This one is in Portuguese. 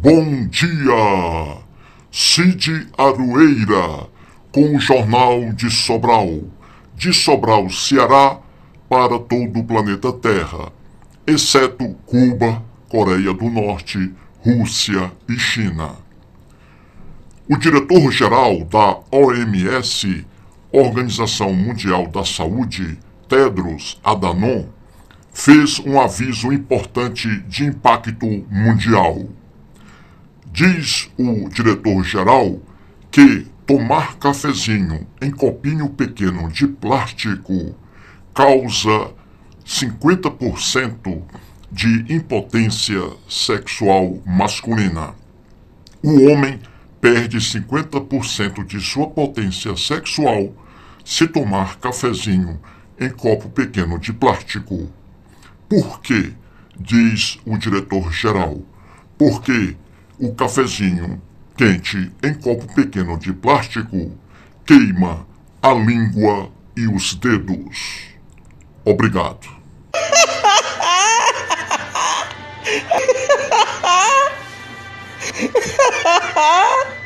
Bom dia! Cid Arueira, com o Jornal de Sobral. De Sobral, Ceará, para todo o planeta Terra, exceto Cuba, Coreia do Norte, Rússia e China. O diretor-geral da OMS, Organização Mundial da Saúde, Tedros Adhanom, fez um aviso importante de impacto mundial Diz o diretor-geral que tomar cafezinho em copinho pequeno de plástico causa 50% de impotência sexual masculina. O homem perde 50% de sua potência sexual se tomar cafezinho em copo pequeno de plástico. Por quê? diz o diretor-geral. Porque o cafezinho quente em copo pequeno de plástico queima a língua e os dedos. Obrigado.